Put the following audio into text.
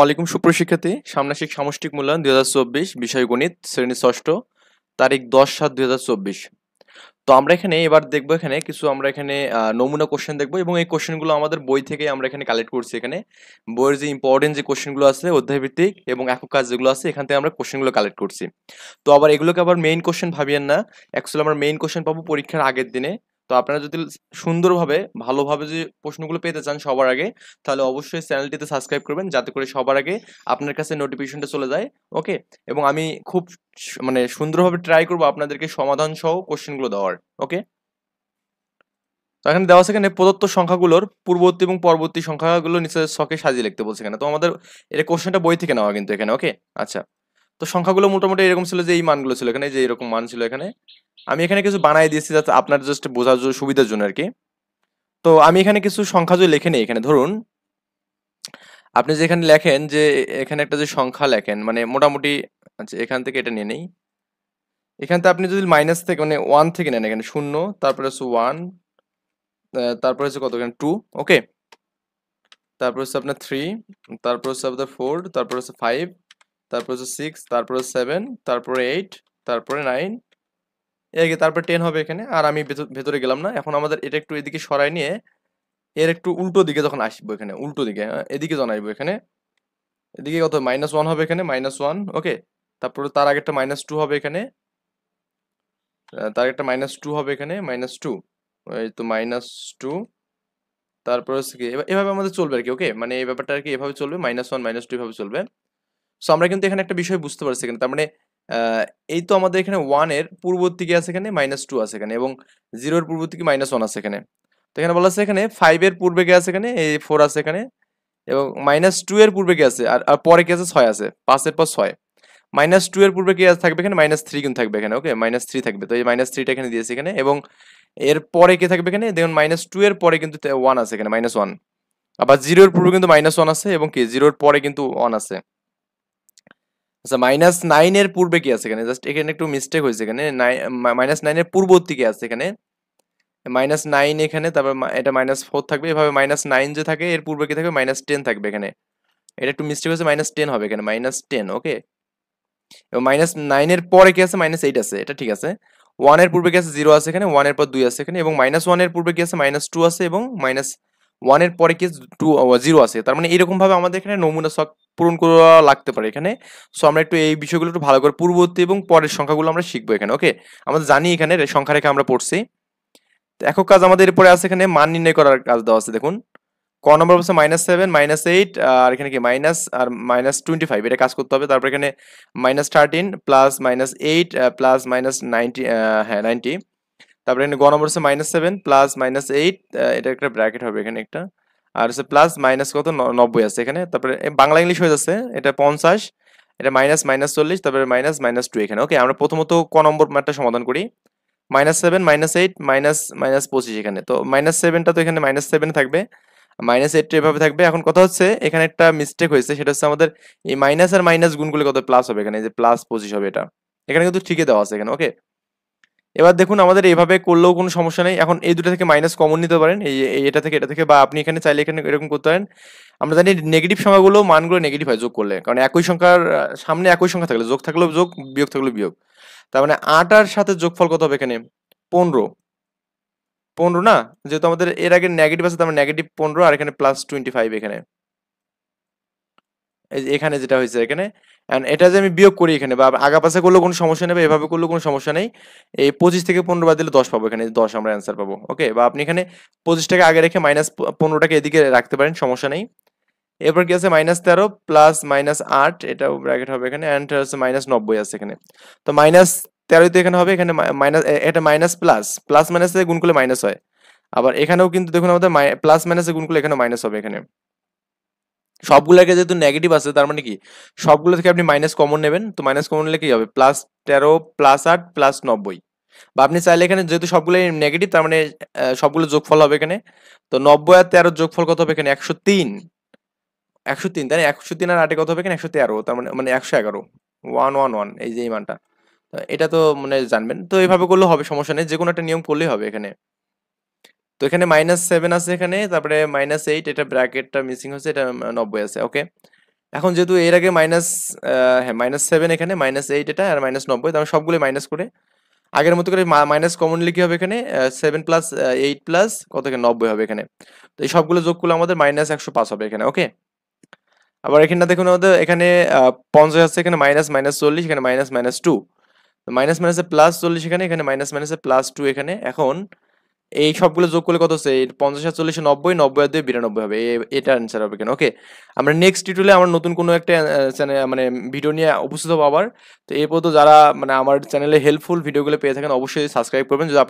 ওয়ালাইকুম সুপ্রশিক্ষার্থী সামনাসিক সামষ্টিক মূল্যায়ন দুই হাজার চব্বিশ বিষয় গণিত শ্রেণী ষষ্ঠ তারিখ দশ সাত দুই হাজার চব্বিশ তো আমরা এখানে এবার দেখবো এখানে কিছু আমরা এখানে নমুনা কোশ্চেন দেখবো এবং এই কোশ্চেনগুলো আমাদের বই থেকে আমরা এখানে কালেক্ট করছি এখানে বইয়ের যে ইম্পর্টেন্ট যে কোশ্চেনগুলো আছে অধ্যায়ভিত্তিক এবং একক কাজ যেগুলো আছে এখান থেকে আমরা কোশ্চেনগুলো কালেক্ট করছি তো আবার এগুলোকে আবার মেইন কোশ্চেন ভাবিয়েন না অ্যাকচুয়ালি আমরা মেইন কোশ্চেন পাবো পরীক্ষার আগের দিনে তো আপনারা যদি সুন্দরভাবে ভালোভাবে যে প্রশ্নগুলো পেতে চান সবার আগে তাহলে অবশ্যই চ্যানেলটিতে সাবস্ক্রাইব করবেন যাতে করে সবার আগে আপনার কাছে নোটিফিকেশনটা চলে যায় ওকে এবং আমি খুব মানে সুন্দরভাবে ট্রাই করব আপনাদেরকে সমাধান সহ কোশ্চেনগুলো দেওয়ার ওকে তো এখানে দেওয়া আছে এখানে প্রদত্ত সংখ্যাগুলোর পূর্ববর্তী এবং পরবর্তী সংখ্যাগুলো নিচে শখে সাজিয়ে লিখতে বলছে এখানে তো আমাদের এটা কোশ্চেনটা বই থেকে নেওয়া কিন্তু এখানে ওকে আচ্ছা তো সংখ্যাগুলো মোটামুটি এরকম ছিল যে এই মানগুলো ছিল এখানে যে এরকম মান ছিল এখানে আমি এখানে কিছু বানাই দিয়েছি যাতে আপনার জাস্ট বোঝার জন্য সুবিধার জন্য আর কি তো আমি এখানে কিছু সংখ্যা যদি লেখে নিই এখানে ধরুন আপনি যেখানে লেখেন যে এখানে একটা যে সংখ্যা লেখেন মানে মোটামুটি আচ্ছা এখান থেকে এটা নিয়ে নেই এখান থেকে আপনি যদি মাইনাস থেকে মানে ওয়ান থেকে নেন এখানে শূন্য তারপরে হচ্ছে ওয়ান তারপরে হচ্ছে কত এখানে টু ওকে তারপর হচ্ছে আপনার থ্রি তারপর হচ্ছে আপনার ফোর তারপর হচ্ছে ফাইভ তারপর হচ্ছে সিক্স হচ্ছে সেভেন তারপরে এইট তারপরে নাইন এদিকে তারপর টেন হবে এখানে আর আমি ভেতরে গেলাম না এখন আমাদের এটা একটু এদিকে সরাই নিয়ে এর একটু উল্টো দিকে যখন আসবো এখানে উল্টো দিকে এদিকে যখন আসবো এখানে এদিকে কত মাইনাস ওয়ান হবে এখানে মাইনাস ওয়ান ওকে তারপরে তার আগেরটা মাইনাস টু হবে এখানে তার একটা মাইনাস টু হবে এখানে মাইনাস টু এই তো মাইনাস টু তারপর হচ্ছে কি এভাবে আমাদের চলবে আর কি ওকে মানে এই ব্যাপারটা আর কি এভাবে চলবে মাইনাস ওয়ান মাইনাস টু এভাবে চলবে সো আমরা কিন্তু এখানে একটা বিষয় বুঝতে পারছি কিন্তু তার মানে এই তো আমাদের এখানে ওয়ানের পূর্ববর্তীকে আছে এখানে মাইনাস টু আছে এখানে এবং জিরোর পূর্ববর্তীকে মাইনাস ওয়ান আছে এখানে তো এখানে বলা আছে এখানে ফাইভের পূর্বে কে আছে এখানে এই ফোর আছে এখানে এবং মাইনাস টু এর পূর্বে কে আছে আর পরে কে আছে ছয় আছে পাঁচের পর ছয় মাইনাস টু এর পূর্বে কে আছে থাকবে এখানে মাইনাস থ্রি কিন্তু থাকবে এখানে ওকে মাইনাস থ্রি থাকবে তো এই মাইনাস থ্রিটা এখানে দিয়েছে এখানে এবং এর পরে কে থাকবে এখানে দেখুন মাইনাস টু এর পরে কিন্তু ওয়ান আছে এখানে মাইনাস ওয়ান আবার জিরোর পূর্বে কিন্তু মাইনাস ওয়ান আছে এবং কি জিরোর পরে কিন্তু ওয়ান আছে আচ্ছা মাইনাস নাইনের পূর্বে কি আছে এখানে জাস্ট এখানে একটু মিস্টেক হয়েছে এখানে মাইনাস নাইনের পূর্ববর্তী কি আছে এখানে মাইনাস নাইন এখানে তারপর এটা মাইনাস ফোর থাকবে এভাবে মাইনাস নাইন যে থাকে এর পূর্বে কি থাকবে মাইনাস টেন থাকবে এখানে এটা একটু মিস্টেক হয়েছে মাইনাস টেন হবে এখানে মাইনাস টেন ওকে এবং মাইনাস নাইনের পরে কি আছে মাইনাস এইট আছে এটা ঠিক আছে ওয়ানের পূর্বে কি আছে জিরো আছে এখানে ওয়ানের পর দুই আছে এখানে এবং মাইনাস ওয়ানের পূর্বে কি আছে মাইনাস টু আছে এবং মাইনাস ওয়ানের পরে কি টু জিরো আছে তার মানে এরকমভাবে আমাদের এখানে নমুনা সব পূরণ করা লাগতে পারে এখানে সো আমরা একটু এই বিষয়গুলো একটু ভালো করে পূর্ববর্তী এবং পরের সংখ্যাগুলো আমরা শিখবো এখানে ওকে আমরা জানি এখানে সংখ্যা রেখে আমরা পড়ছি একক কাজ আমাদের এরপরে আছে এখানে মান নির্ণয় করার কাজ দেওয়া আছে দেখুন ক নম্বর হচ্ছে মাইনাস সেভেন মাইনাস এইট আর এখানে কি মাইনাস আর মাইনাস টোয়েন্টি ফাইভ এটা কাজ করতে হবে তারপর এখানে minus thirteen plus minus eight plus minus ninety হ্যাঁ নাইনটি তারপরে এখানে গ নম্বর হচ্ছে minus seven plus minus eight এটা একটা ব্র্যাকেট হবে এখানে একটা আর হচ্ছে প্লাস মাইনাস কত নব্বই আছে এখানে তারপরে বাংলা ইংলিশ হয়ে যাচ্ছে এটা পঞ্চাশ এটা মাইনাস মাইনাস চল্লিশ তারপরে মাইনাস মাইনাস টু এখানে ওকে আমরা প্রথমত ক নম্বর ম্যাটটা সমাধান করি minus seven minus eight minus minus পঁচিশ এখানে তো মাইনাস সেভেনটা তো এখানে মাইনাস সেভেন থাকবে মাইনাস এইটটা এভাবে থাকবে এখন কথা হচ্ছে এখানে একটা মিস্টেক হয়েছে সেটা হচ্ছে আমাদের এই মাইনাস আর মাইনাস গুণগুলো কত প্লাস হবে এখানে যে প্লাস পঁচিশ হবে এটা এখানে কিন্তু ঠিকই দেওয়া আছে এখানে ওকে এবার দেখুন আমাদের এভাবে করলেও কোনো সমস্যা নেই এখন এই দুটো থেকে মাইনাস কমন নিতে পারেন এই এটা থেকে এটা থেকে বা আপনি এখানে চাইলে এখানে এরকম করতে পারেন আমরা জানি নেগেটিভ সংখ্যাগুলো মানগুলো নেগেটিভ হয় যোগ করলে কারণ একই সংখ্যার সামনে একই সংখ্যা থাকলে যোগ থাকলেও যোগ বিয়োগ থাকলেও বিয়োগ তার মানে আট আর সাথে যোগফল কত হবে এখানে পনেরো পনেরো না যেহেতু আমাদের এর আগে নেগেটিভ আছে তার মানে নেগেটিভ পনেরো আর এখানে প্লাস টোয়েন্টি ফাইভ এখানে এখানে যেটা হয়েছে এখানে এন্ড এটা যে আমি বিয়োগ করি এখানে বা আগাপাশে করলেও কোনো সমস্যা নেই এভাবে করলেও কোনো সমস্যা নেই এই পঁচিশ থেকে পনেরো বাদ দিলে দশ পাবো এখানে দশ আমরা অ্যান্সার পাবো ওকে বা আপনি এখানে পঁচিশটাকে আগে রেখে মাইনাস পনেরোটাকে এদিকে রাখতে পারেন সমস্যা নেই এরপর কি আছে মাইনাস তেরো প্লাস মাইনাস আট এটা ব্র্যাকেট হবে এখানে অ্যান্ড হচ্ছে মাইনাস নব্বই আছে এখানে তো মাইনাস তেরোই তো এখানে হবে এখানে মাইনাস এটা মাইনাস প্লাস প্লাস মাইনাসে গুণ করলে মাইনাস হয় আবার এখানেও কিন্তু দেখুন আমাদের প্লাস মাইনাসে গুণ করলে এখানে মাইনাস হবে এখানে সবগুলোকে যেহেতু নেগেটিভ আছে তার মানে কি সবগুলো থেকে আপনি মাইনাস কমন নেবেন তো মাইনাস কমন নিলে কি হবে প্লাস তেরো প্লাস আট প্লাস নব্বই বা আপনি চাইলে এখানে যেহেতু সবগুলো নেগেটিভ তার মানে সবগুলো যোগফল হবে এখানে তো নব্বই আর তেরো যোগফল কত হবে এখানে একশো তিন একশো তিন তাই একশো তিন আর আটে কত হবে এখানে একশো তেরো তার মানে মানে একশো এগারো ওয়ান ওয়ান ওয়ান এই যে এই মানটা এটা তো মানে জানবেন তো এইভাবে করলে হবে সমস্যা নেই যে কোনো একটা নিয়ম করলেই হবে এখানে তো এখানে মাইনাস সেভেন আছে এখানে তারপরে মাইনাস এইট এটা ব্র্যাকেটটা মিসিং হচ্ছে এটা নব্বই আছে ওকে এখন যেহেতু এর আগে মাইনাস হ্যাঁ মাইনাস সেভেন এখানে মাইনাস এইট এটা আর মাইনাস নব্বই আমি সবগুলো মাইনাস করে আগের মতো করে মাইনাস কমনলি কি হবে এখানে সেভেন প্লাস এইট প্লাস কত এখানে নব্বই হবে এখানে তো এই সবগুলো যোগ করলে আমাদের মাইনাস একশো পাঁচ হবে এখানে ওকে আবার এখানে দেখুন আমাদের এখানে পঞ্চাশ আছে এখানে মাইনাস মাইনাস চল্লিশ এখানে মাইনাস মাইনাস টু মাইনাস মাইনাসে প্লাস চল্লিশ এখানে এখানে মাইনাস মাইনাসে প্লাস টু এখানে এখন এই সবগুলো যোগ করলে কত হচ্ছে পঞ্চাশ সাতচল্লিশ নব্বই নব্বই আর দুই বিরানব্বই হবে এটা অ্যান্সার হবে কেন ওকে আমরা নেক্সট টিউটোরিয়ালে আমার নতুন কোনো একটা চ্যানেল মানে ভিডিও নিয়ে উপস্থিত হবো আবার তো এরপর তো যারা মানে আমার চ্যানেলে হেল্পফুল ভিডিওগুলো পেয়ে থাকেন অবশ্যই সাবস্ক্রাইব করবেন যদি